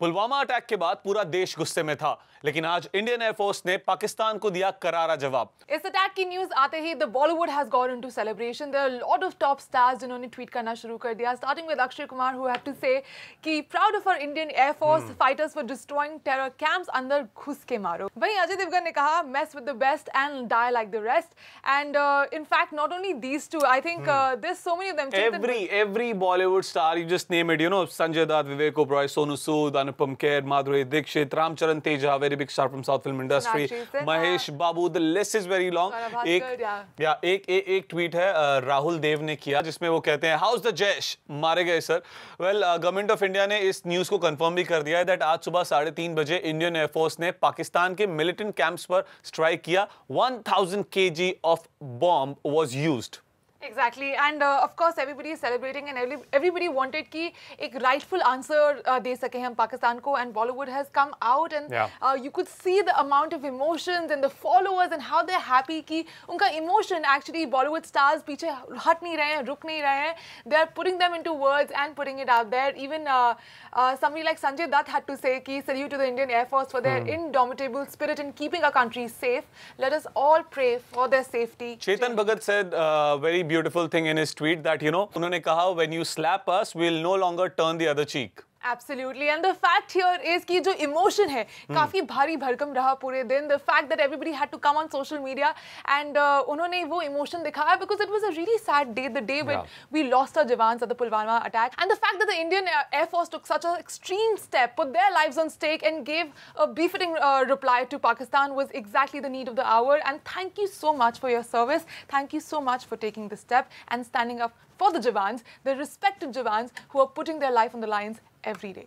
Pulwama attack के बाद पूरा देश गुस्से में था लेकिन आज इंडियन एयरफोर्स ने पाकिस्तान को दिया करारा जवाब इस अटैक की न्यूज आते ही the Bollywood has gone into celebration there lot of top stars जिन्होंने ट्वीट करना शुरू कर दिया starting with Akshay Kumar who have to say कि proud of our Indian air force fighters for destroying terror camps अंदर घुस के मारो वहीं अजय देवगन ने कहा mess with the best and die like the rest and in fact not only these two I think there so many of them every every Bollywood star you just name it you know Sanjay Dutt Vivek Oberoi Sonu Sood Anupam Kher, Madhuri Dixit, Ramcharan Teja, very big star from South film industry, Mahesh हाँ। Babu. The list is very long. एक या एक ए, एक tweet है राहुल देव ने किया जिसमें वो कहते हैं हाउस द जैश मारे गए sir well government of India ने इस न्यूज को कंफर्म भी कर दिया है दैट आज सुबह साढ़े तीन बजे इंडियन एयरफोर्स ने पाकिस्तान के मिलिटेंट कैंप्स पर स्ट्राइक किया 1000 KG of bomb was used Exactly, and uh, of course everybody is celebrating and every, everybody wanted कि a rightful answer uh, दे सके Pakistan ko, and Bollywood has come out and yeah. uh, you could see the amount of emotions and the followers and how they're happy कि unka emotion actually Bollywood stars पीछे hot नहीं rahe, ruk रुक rahe, they are putting them into words and putting it out there even uh, uh, somebody like Sanjay Dutt had to say कि salute to the Indian Air Force for their mm. indomitable spirit in keeping our country safe let us all pray for their safety Chetan Bhagat said uh, very beautiful thing in his tweet that you know when you slap us we'll no longer turn the other cheek Absolutely. And the fact here is that the emotion is very heavy भारी भरकम रहा The fact that everybody had to come on social media and uh, उन्होंने वो emotion दिखाया because it was a really sad day, the day when yeah. we lost our Jawans at the Pulwama attack. And the fact that the Indian Air Force took such an extreme step, put their lives on stake and gave a befitting uh, reply to Pakistan was exactly the need of the hour. And thank you so much for your service. Thank you so much for taking this step and standing up for the Jawans, the respected Jawans who are putting their life on the lines every day.